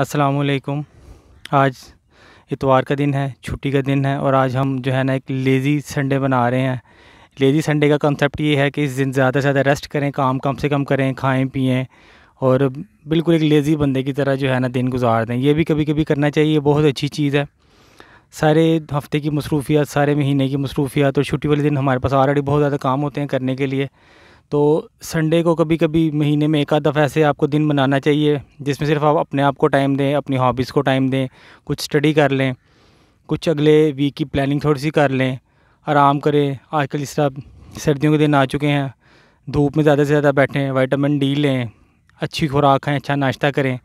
अस्सलाम वालेकुम आज इतवार का दिन है छुट्टी का दिन है और आज हम जो है ना एक लेज़ी संडे बना रहे हैं लेज़ी संडे का कंसेप्ट ये है कि इस दिन ज़्यादा से ज़्यादा रेस्ट करें काम कम से कम करें खाएं पिएं और बिल्कुल एक लेज़ी बंदे की तरह जो है ना दिन गुजार दें ये भी कभी कभी करना चाहिए बहुत अच्छी चीज़ है सारे हफ्ते की मसरूफियात सारे महीने की मसरूफियात और छुट्टी वाले दिन हमारे पास ऑलरेडी बहुत ज़्यादा काम होते हैं करने के लिए तो संडे को कभी कभी महीने में एक आध दफ़ा ऐसे आपको दिन बनाना चाहिए जिसमें सिर्फ आप अपने आप को टाइम दें अपनी हॉबीज़ को टाइम दें कुछ स्टडी कर लें कुछ अगले वीक की प्लानिंग थोड़ी सी कर लें आराम करें आजकल इस तरह सर्दियों के दिन आ चुके हैं धूप में ज़्यादा से ज़्यादा बैठें वाइटामिन डी लें अच्छी खुराक खाएँ अच्छा नाश्ता करें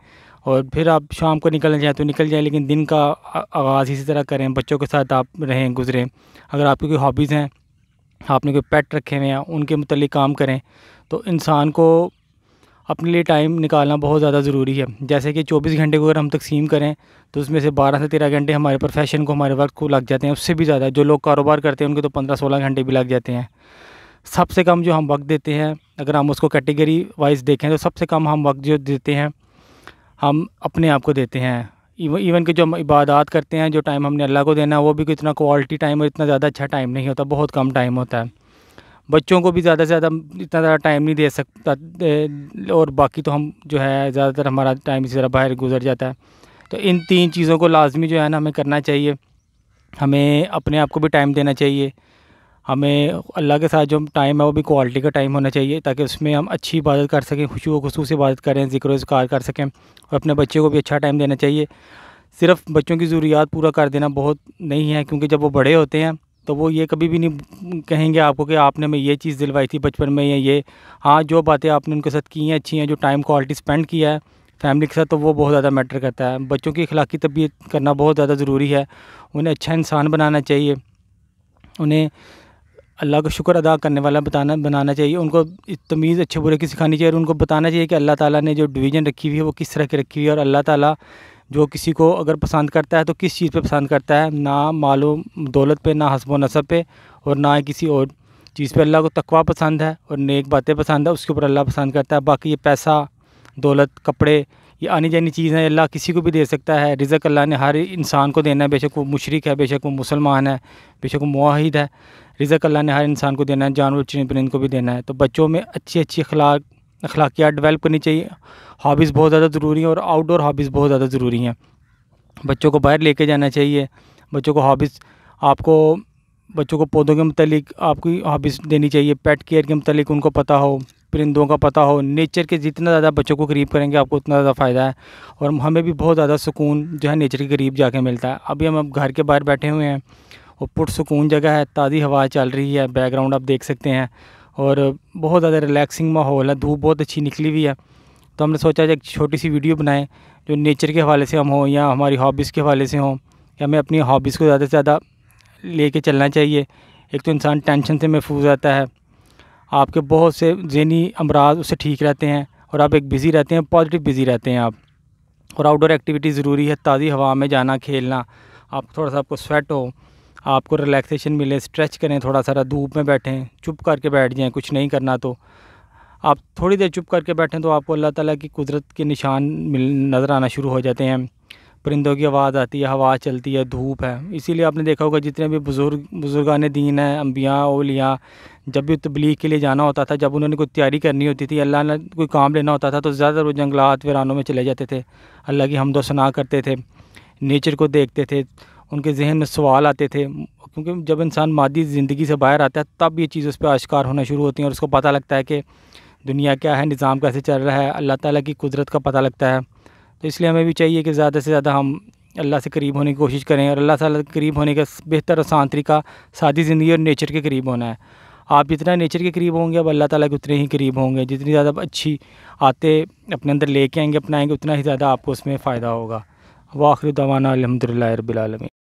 और फिर आप शाम को निकलना चाहें तो निकल जाएँ लेकिन दिन का आगाज़ इसी तरह करें बच्चों के साथ आप रहें गुजरें अगर आपकी कोई हॉबीज़ हैं आपने कोई पेट रखे हुए हैं उनके मतलब काम करें तो इंसान को अपने लिए टाइम निकालना बहुत ज़्यादा ज़रूरी है जैसे कि 24 घंटे को अगर हम तकसीम करें तो उसमें से 12 से 13 घंटे हमारे प्रोफेशन को हमारे वक्त को लग जाते हैं उससे भी ज़्यादा जो लोग कारोबार करते हैं उनके तो 15-16 घंटे भी लग जाते हैं सबसे कम जो हम वक्त देते हैं अगर हम उसको कैटेगरी वाइज देखें तो सबसे कम हम वक्त जो देते हैं हम अपने आप को देते हैं इवन के जो हम इबादत करते हैं जो टाइम हमने अल्लाह को देना है वो भी इतना क्वालिटी टाइम और इतना ज़्यादा अच्छा टाइम नहीं होता बहुत कम टाइम होता है बच्चों को भी ज़्यादा से ज़्यादा इतना ज़्यादा टाइम नहीं दे सकता और बाकी तो हम जो है ज़्यादातर हमारा टाइम इसी तरह बाहर गुजर जाता है तो इन तीन चीज़ों को लाजमी जो है ना हमें करना चाहिए हमें अपने आप को भी टाइम देना चाहिए हमें अल्लाह के साथ जो टाइम है वो भी क्वालिटी का टाइम होना चाहिए ताकि उसमें हम अच्छी इबादत कर सकें खुशी व खसूस इबादत करें जिक्र वकार कर सकें और अपने बच्चे को भी अच्छा टाइम देना चाहिए सिर्फ बच्चों की ज़रूरियात पूरा कर देना बहुत नहीं है क्योंकि जब वो बड़े होते हैं तो वो ये कभी भी नहीं कहेंगे आपको कि आपने में ये चीज़ दिलवाई थी बचपन में या ये हाँ जो बातें आपने उनके साथ की हैं अच्छी हैं जो टाइम क्वालिटी स्पेंड किया है फैमिली के साथ तो वो बहुत ज़्यादा मैटर करता है बच्चों की अखलाकी तबीयत करना बहुत ज़्यादा ज़रूरी है उन्हें अच्छा इंसान बनाना चाहिए उन्हें अल्लाह का शुक्र अदा करने वाला बताना बनाना चाहिए उनको तमीज़ अच्छे बुरे की सिखानी चाहिए और उनको बताना चाहिए कि अल्लाह ताला ने जो डिवीज़न रखी हुई है वो किस तरह की रखी हुई है और अल्लाह ताला जो किसी को अगर पसंद करता है तो किस चीज़ पे पसंद करता है ना मालूम दौलत पे ना हसब व नसब पे और ना किसी और चीज़ पर अल्लाह को तकवा पसंद है और नेक बातें पसंद है उसके ऊपर अल्लाह पसंद करता है बाकी ये पैसा दौलत कपड़े ये आनी जानी चीज़ है अल्लाह किसी को भी दे सकता है रिज़क अल्लाह ने हर इंसान को देना है बेशक वो मुशरक है बेशक वो मुसलमान है बेशक वो माहिद है रिज़क अल्लाह ने हर इंसान को देना है जानवर चिड़न परिंद को भी देना है तो बच्चों में अच्छी अच्छी अखलाक अखलाकियात डेवलप करनी चाहिए हॉबीज़ बहुत ज़्यादा ज़रूरी हैं और आउटडोर हॉबीज़ बहुत ज़्यादा ज़रूरी हैं बच्चों को बाहर लेके जाना चाहिए बच्चों को हॉबीज़ आपको बच्चों को पौधों के मतलब आपकी हॉबीज़ देनी चाहिए पेट केयर के मतलब उनको पता हो परिंदों का पता हो नेचर के जितना ज़्यादा बच्चों को करीब करेंगे आपको उतना ज़्यादा फ़ायदा है और हमें भी बहुत ज़्यादा सुकून जो है नेचर के करीब जाके मिलता है अभी हम अब घर के बाहर बैठे हुए हैं और पुरसकून जगह है ताज़ी हवा चल रही है बैकग्राउंड आप देख सकते हैं और बहुत ज़्यादा रिलैक्सिंग माहौल है धूप बहुत अच्छी निकली हुई है तो हमने सोचा एक छोटी सी वीडियो बनाएँ जो नेचर के हवाले से हम हों या हमारी हॉबीज़ के हवाले से हों कि हमें अपनी हॉबीज़ को ज़्यादा से ज़्यादा ले कर चलना चाहिए एक तो इंसान टेंशन से महफूज रहता है आपके बहुत से जहनी अमराज उससे ठीक रहते हैं और आप एक बिज़ी रहते हैं पॉजिटिव बिज़ी रहते हैं आप और आउटडोर एक्टिविटी ज़रूरी है ताज़ी हवा में जाना खेलना आप थोड़ा सा आपको स्वेट हो आपको रिलैक्सेशन मिले स्ट्रेच करें थोड़ा सारा धूप में बैठें चुप करके बैठ जाएं कुछ नहीं करना तो आप थोड़ी देर चुप करके बैठें तो आपको अल्लाह ताला की कुदरत के निशान मिल नज़र आना शुरू हो जाते हैं परिंदों की आवाज़ आती है हवा चलती है धूप है इसीलिए आपने देखा होगा जितने भी बुज़ुर्ग बुज़ुर्गान दीन हैं अम्बियाँ ओलियाँ जब भी तबलीग के लिए जाना होता था जब उन्होंने कोई तैयारी करनी होती थी अल्लाह ने कोई काम लेना होता था तो ज़्यादातर वो जंगलात वरानों में चले जाते थे अल्लाह की हमदोसना करते थे नेचर को देखते थे उनके जहन में सवाल आते थे क्योंकि जब इंसान मादी ज़िंदगी से बाहर आता है तब ये चीज़ उस पर आश्कार होना शुरू होती है और उसको पता लगता है कि दुनिया क्या है निज़ाम कैसे चल रहा है अल्लाह ताला की कुदरत का पता लगता है तो इसलिए हमें भी चाहिए कि ज़्यादा से ज़्यादा हम अल्लाह से करीब होने की कोशिश करें और अल्लाह ताला के करीब होने का बेहतर आसान तरीका सादी ज़िंदगी और नेचर के करीब होना है आप जितना नेचर के करीब होंगे अब अल्लाह ताला के उतने ही करीब होंगे जितनी ज़्यादा अच्छी आते अपने अंदर लेके आएंगे अपनाएंगे उतना ही ज़्यादा आपको उसमें फ़ायदा होगा वाखिर दवाना अलहमदिल्ला रबीआलमी